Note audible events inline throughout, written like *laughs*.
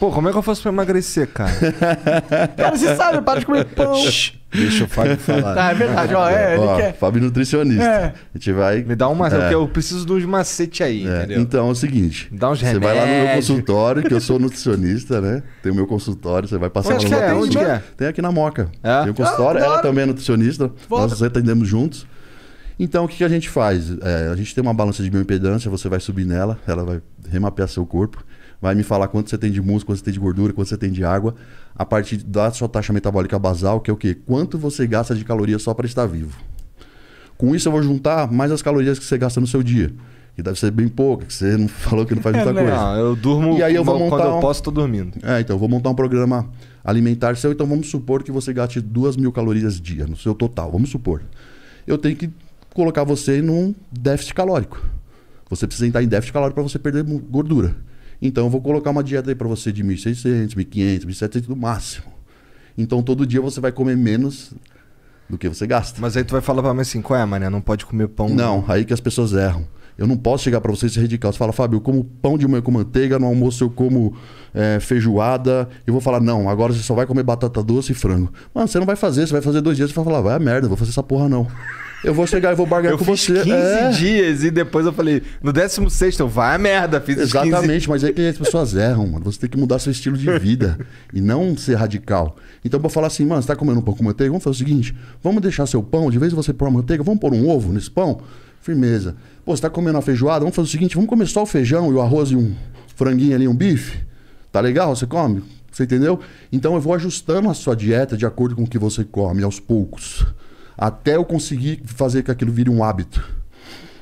Pô, como é que eu faço pra emagrecer, cara? *laughs* cara, você sabe, para de comer pão. Deixa o Fábio falar. Tá, é verdade, ó. É, ó, quer... Fábio é nutricionista. É. A gente vai. Me dá uma. É. Porque é eu preciso de uns macete aí, é. entendeu? Então é o seguinte. Me dá uns remédios. Você vai lá no meu consultório, que eu sou nutricionista, né? Tem o meu consultório, você vai passar é Onde lá no é? Onde é? Tem aqui na Moca. É? Tem o consultório, ah, ela também é nutricionista. Bora. Nós atendemos juntos. Então, o que, que a gente faz? É, a gente tem uma balança de bioimpedância, você vai subir nela, ela vai remapear seu corpo vai me falar quanto você tem de músculo, quanto você tem de gordura, quanto você tem de água, a partir da sua taxa metabólica basal, que é o quê? Quanto você gasta de calorias só para estar vivo. Com isso eu vou juntar mais as calorias que você gasta no seu dia. Que deve ser bem pouca, que você não *laughs* falou que não faz é, muita é, coisa. Não, ah, eu durmo e aí eu vou montar quando eu posso, dormindo. É, então, eu vou montar um programa alimentar seu. Então, vamos supor que você gaste 2 mil calorias dia no seu total. Vamos supor. Eu tenho que colocar você num déficit calórico. Você precisa entrar em déficit calórico para você perder gordura. Então eu vou colocar uma dieta aí para você de 1.600, 1.500, 1.700 no máximo. Então todo dia você vai comer menos do que você gasta. Mas aí tu vai falar pra mim assim, qual é, mané? Não pode comer pão. Não, aí que as pessoas erram. Eu não posso chegar para você e ser radical. Você fala, Fábio, eu como pão de manhã com manteiga, no almoço eu como é, feijoada. Eu vou falar, não, agora você só vai comer batata doce e frango. Mano, você não vai fazer, você vai fazer dois dias e vai falar, vai a merda, vou fazer essa porra não. Eu vou chegar e vou barganhar eu com fiz 15 é. dias e depois eu falei, no 16 eu vai a merda, fiz Exatamente, 15... mas é que as pessoas erram, mano. Você tem que mudar seu estilo de vida *laughs* e não ser radical. Então, pra falar assim, mano, você tá comendo um pão com manteiga? Vamos fazer o seguinte: vamos deixar seu pão, de vez você pôr uma manteiga, vamos pôr um ovo nesse pão? Firmeza. Pô, você tá comendo uma feijoada? Vamos fazer o seguinte: vamos comer só o feijão e o arroz e um franguinho ali, um bife? Tá legal? Você come? Você entendeu? Então eu vou ajustando a sua dieta de acordo com o que você come aos poucos até eu conseguir fazer que aquilo vire um hábito.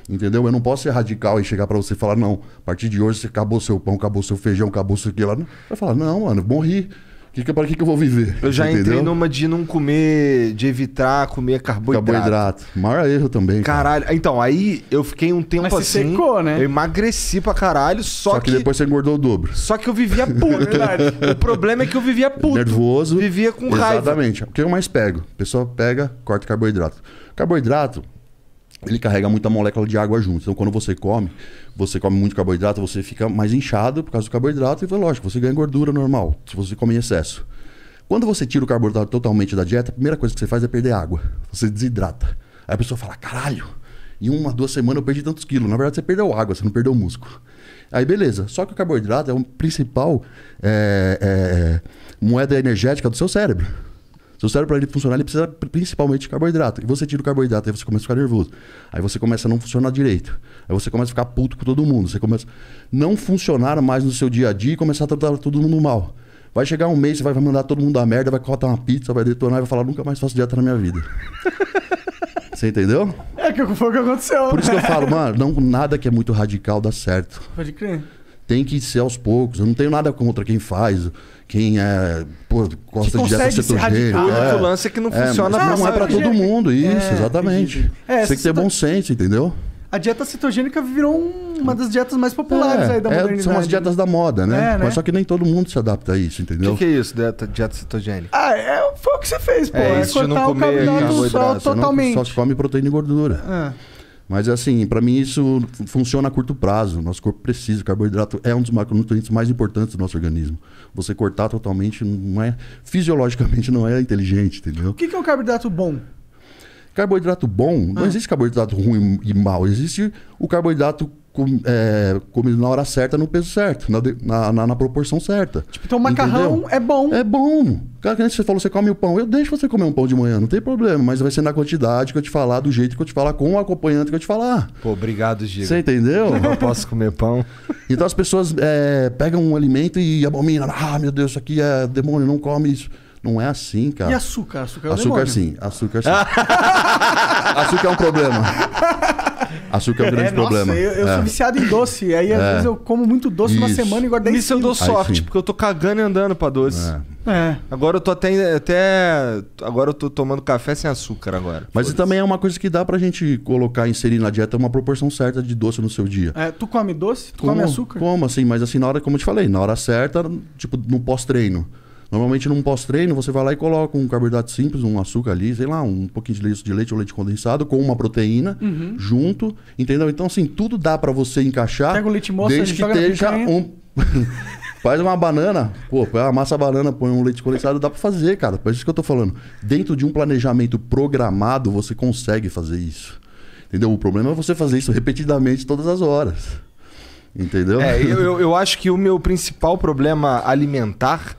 Entendeu? Eu não posso ser radical e chegar para você e falar, não, a partir de hoje você acabou seu pão, acabou seu feijão, acabou isso aqui lá. Vai falar, não, mano, morri. Que que, para que, que eu vou viver? Eu já entendeu? entrei numa de não comer, de evitar comer carboidrato. Carboidrato. Maior erro também. Caralho. Cara. Então, aí eu fiquei um tempo Mas assim. Você secou, né? Eu emagreci pra caralho, só, só que, que. depois você engordou o dobro. Só que eu vivia *laughs* puto. o problema é que eu vivia puto. Nervoso. Vivia com Exatamente. raiva. Exatamente. É o que eu mais pego? A pessoa pega, corta carboidrato. Carboidrato, ele carrega muita molécula de água junto. Então, quando você come, você come muito carboidrato, você fica mais inchado por causa do carboidrato e, lógico, você ganha gordura normal, se você come em excesso. Quando você tira o carboidrato totalmente da dieta, a primeira coisa que você faz é perder água. Você desidrata. Aí a pessoa fala, caralho, em uma, duas semanas eu perdi tantos quilos. Na verdade, você perdeu água, você não perdeu músculo. Aí, beleza. Só que o carboidrato é o principal é, é, moeda energética do seu cérebro. Seu cérebro, para ele funcionar, ele precisa principalmente de carboidrato. E você tira o carboidrato, aí você começa a ficar nervoso. Aí você começa a não funcionar direito. Aí você começa a ficar puto com todo mundo. Você começa a não funcionar mais no seu dia a dia e começar a tratar todo mundo mal. Vai chegar um mês, você vai mandar todo mundo a merda, vai cortar uma pizza, vai detonar e vai falar: nunca mais faço dieta na minha vida. *laughs* Você entendeu? É que foi o que aconteceu. Por isso que eu falo, mano, não, nada que é muito radical dá certo. Pode crer tem que ser aos poucos. Eu não tenho nada contra quem faz, quem é, pô, gosta de dieta cetogênica. Né? É, o lance é que não é, funciona pra Não é para todo mundo, é, isso, é, exatamente. É, tem que ter bom senso, entendeu? A dieta cetogênica virou uma das dietas mais populares é, aí da é, modernidade. São as né? dietas da moda, né? né? Mas só que nem todo mundo se adapta a isso, entendeu? O que, que, é isso, dieta, dieta cetogênica? Ah, é, foi o que você fez, pô. É, é cortar não comer o carboidrato do sol totalmente. Não, só se come proteína e gordura. É. Mas assim, para mim isso funciona a curto prazo. Nosso corpo precisa. O carboidrato é um dos macronutrientes mais importantes do nosso organismo. Você cortar totalmente não é fisiologicamente não é inteligente, entendeu? O que, que é um carboidrato bom? Carboidrato bom, ah. não existe carboidrato ruim e mal, existe o carboidrato com, é, na hora certa, no peso certo, na, na, na, na proporção certa. Tipo, então macarrão entendeu? é bom. É bom. Cara, que você falou, você come o pão. Eu deixo você comer um pão de manhã, não tem problema. Mas vai ser na quantidade que eu te falar, do jeito que eu te falar, com o acompanhante que eu te falar. Pô, obrigado, Gil. Você entendeu? Eu posso comer pão. *laughs* Então as pessoas é, pegam um alimento e abominam. Ah, meu Deus, isso aqui é demônio, não come isso. Não é assim, cara. E açúcar? Açúcar, é açúcar sim. Açúcar sim. *laughs* açúcar é um problema. Açúcar é um é, grande é, nossa, problema. Eu, eu é. sou viciado em doce. Aí às vezes eu como muito doce Isso. uma semana e guardo 10 Isso eu dou sorte, porque eu tô cagando e andando pra doce. É. é. Agora eu tô até, até. Agora eu tô tomando café sem açúcar agora. Mas também é uma coisa que dá pra gente colocar, inserir na dieta uma proporção certa de doce no seu dia. É, tu come doce? Tu como, come açúcar? Como, assim, mas assim, na hora, como eu te falei, na hora certa, tipo, no pós-treino. Normalmente num pós-treino você vai lá e coloca um carboidrato simples, um açúcar ali, sei lá, um pouquinho de leite de leite ou leite condensado com uma proteína uhum. junto, entendeu? Então assim, tudo dá para você encaixar. Pega o leite moça, desde que esteja um *laughs* Faz uma banana, pô, amassa a banana, põe um leite condensado, dá para fazer, cara. Por é isso que eu tô falando. Dentro de um planejamento programado, você consegue fazer isso. Entendeu? O problema é você fazer isso repetidamente todas as horas. Entendeu? É, eu, eu acho que o meu principal problema alimentar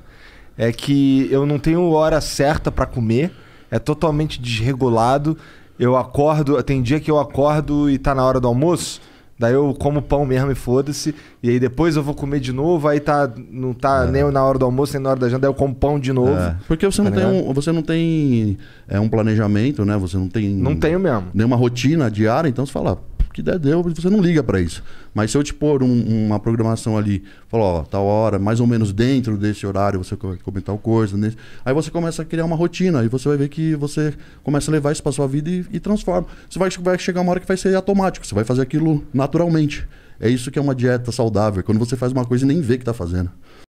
é que eu não tenho hora certa para comer, é totalmente desregulado. Eu acordo, tem dia que eu acordo e tá na hora do almoço, daí eu como pão mesmo e foda-se, e aí depois eu vou comer de novo, aí tá não tá é. nem na hora do almoço, nem na hora da janta, daí eu como pão de novo. É. Porque você tá não tem um, você não tem é um planejamento, né? Você não tem Não tenho mesmo. Nenhuma rotina diária, então você fala, que der, deu, você não liga para isso. Mas se eu te pôr um, uma programação ali, falou ó, tal hora, mais ou menos dentro desse horário, você vai comentar tal coisa, nesse... aí você começa a criar uma rotina, e você vai ver que você começa a levar isso para sua vida e, e, transforma. Você vai, vai chegar uma hora que vai ser automático, você vai fazer aquilo naturalmente. É isso que é uma dieta saudável, é quando você faz uma coisa e nem vê que está fazendo.